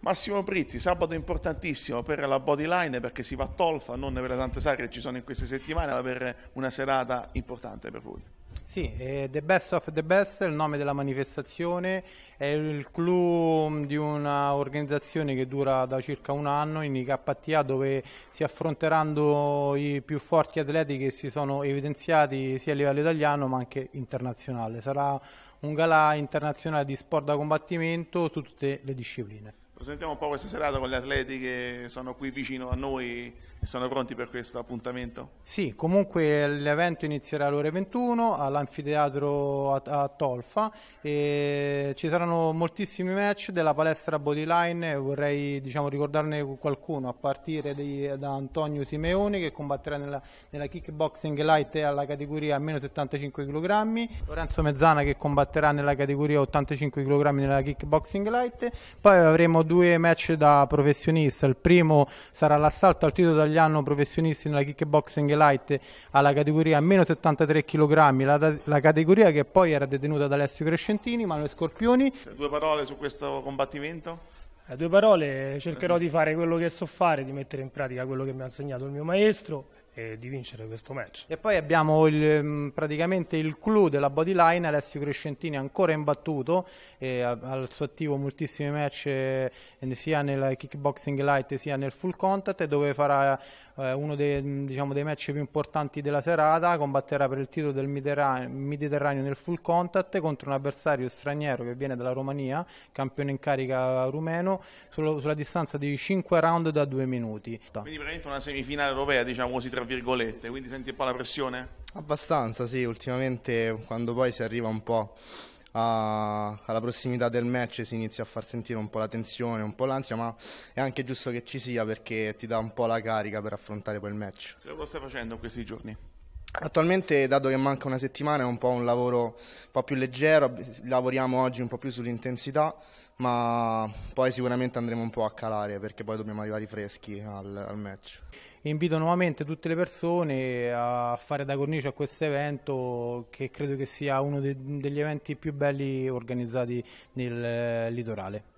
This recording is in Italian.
Massimo Prizzi, sabato importantissimo per la bodyline perché si va a Tolfa, non per le tante sale che ci sono in queste settimane, ma per una serata importante per voi. Sì, The Best of the Best è il nome della manifestazione, è il clou di un'organizzazione che dura da circa un anno in IKTA dove si affronteranno i più forti atleti che si sono evidenziati sia a livello italiano ma anche internazionale. Sarà un gala internazionale di sport da combattimento su tutte le discipline. Lo sentiamo un po' questa serata con gli atleti che sono qui vicino a noi sono pronti per questo appuntamento? Sì, comunque l'evento inizierà alle ore 21 all'anfiteatro a, a, Tolfa e ci saranno moltissimi match della palestra Bodyline, vorrei diciamo, ricordarne qualcuno a partire di, da Antonio Simeoni che combatterà nella, nella kickboxing light alla categoria meno 75 kg, Lorenzo Mezzana che combatterà nella categoria 85 kg nella kickboxing light, poi avremo due match da professionista, il primo sarà l'assalto al titolo italiano professionisti nella kickboxing light alla categoria meno 73 kg, la, la, categoria che poi era detenuta da Alessio Crescentini, Manuel Scorpioni. Due parole su questo combattimento? Eh, due parole, cercherò di fare quello che so fare, di mettere in pratica quello che mi ha insegnato il mio maestro e di vincere questo match. E poi abbiamo il, mm, praticamente il clou della bodyline, Alessio Crescentini ancora imbattuto, eh, al suo attivo moltissimi match eh, sia nel kickboxing light sia nel full contact dove farà eh, uno dei, mm, diciamo, dei, match più importanti della serata, combatterà per il titolo del Mediterraneo, nel full contact contro un avversario straniero che viene dalla Romania, campione in carica rumeno, sulla, sulla distanza di 5 round da 2 minuti. Quindi praticamente una semifinale europea, diciamo così, tra virgolette, quindi senti un po' la pressione? Abbastanza, sì, ultimamente quando poi si arriva un po' a, alla prossimità del match si inizia a far sentire un po' la tensione, un po' l'ansia, ma è anche giusto che ci sia perché ti dà un po' la carica per affrontare poi il match. Che cosa stai facendo in questi giorni? Attualmente, dato che manca una settimana, è un po' un lavoro un po' più leggero, lavoriamo oggi un po' più sull'intensità, ma poi sicuramente andremo un po' a calare perché poi dobbiamo arrivare freschi al, al match. Invito nuovamente tutte le persone a fare da cornice a questo evento che credo che sia uno de degli eventi più belli organizzati nel eh, litorale.